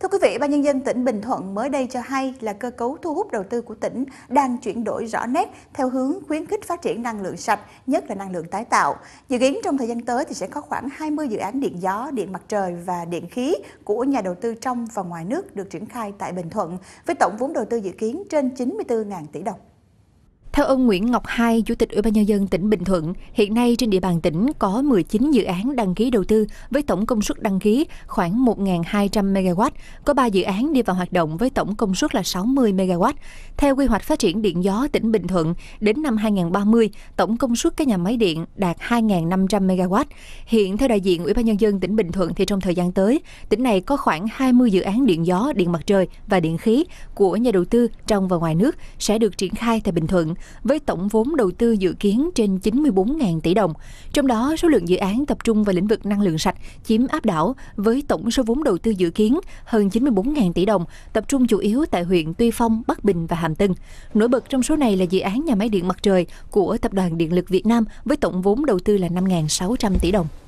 Thưa quý vị, Ban Nhân dân tỉnh Bình Thuận mới đây cho hay là cơ cấu thu hút đầu tư của tỉnh đang chuyển đổi rõ nét theo hướng khuyến khích phát triển năng lượng sạch, nhất là năng lượng tái tạo. Dự kiến trong thời gian tới thì sẽ có khoảng 20 dự án điện gió, điện mặt trời và điện khí của nhà đầu tư trong và ngoài nước được triển khai tại Bình Thuận với tổng vốn đầu tư dự kiến trên 94.000 tỷ đồng. Theo ông Nguyễn Ngọc Hai, Chủ tịch Ủy ban Nhân dân tỉnh Bình Thuận, hiện nay trên địa bàn tỉnh có 19 dự án đăng ký đầu tư với tổng công suất đăng ký khoảng 1.200 MW, có 3 dự án đi vào hoạt động với tổng công suất là 60 MW. Theo quy hoạch phát triển điện gió tỉnh Bình Thuận, đến năm 2030, tổng công suất các nhà máy điện đạt 2.500 MW. Hiện theo đại diện Ủy ban Nhân dân tỉnh Bình Thuận thì trong thời gian tới, tỉnh này có khoảng 20 dự án điện gió, điện mặt trời và điện khí của nhà đầu tư trong và ngoài nước sẽ được triển khai tại Bình Thuận với tổng vốn đầu tư dự kiến trên 94.000 tỷ đồng. Trong đó, số lượng dự án tập trung vào lĩnh vực năng lượng sạch chiếm áp đảo với tổng số vốn đầu tư dự kiến hơn 94.000 tỷ đồng, tập trung chủ yếu tại huyện Tuy Phong, Bắc Bình và Hàm Tân. Nổi bật trong số này là dự án nhà máy điện mặt trời của Tập đoàn Điện lực Việt Nam với tổng vốn đầu tư là 5.600 tỷ đồng.